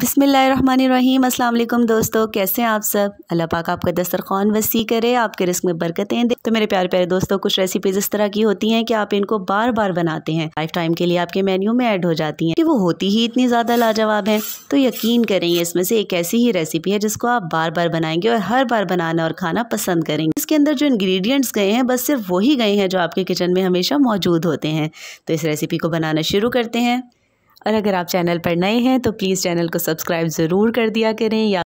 बिसमीम अल्लाम दोस्तों कैसे हैं आप सब अल्लाह पाक आपका दस्तरखान वसी करे आपके रिस्क में बरकतें दे तो मेरे प्यारे प्यारे दोस्तों कुछ रेसिपीज़ इस तरह की होती हैं कि आप इनको बार बार बनाते हैं लाइफ टाइम के लिए आपके मेन्यू में ऐड हो जाती हैं कि वो होती ही इतनी ज़्यादा लाजवाब हैं तो यकीन करें इसमें से एक ऐसी ही रेसिपी है जिसको आप बार बार बनाएंगे और हर बार बनाना और खाना पसंद करेंगे इसके अंदर जो इन्ग्रीडियंट्स गए हैं बस सिर्फ वही गए हैं जो आपके किचन में हमेशा मौजूद होते हैं तो इस रेसिपी को बनाना शुरू करते हैं और अगर आप चैनल पर नए हैं तो प्लीज़ चैनल को सब्सक्राइब ज़रूर कर दिया करें या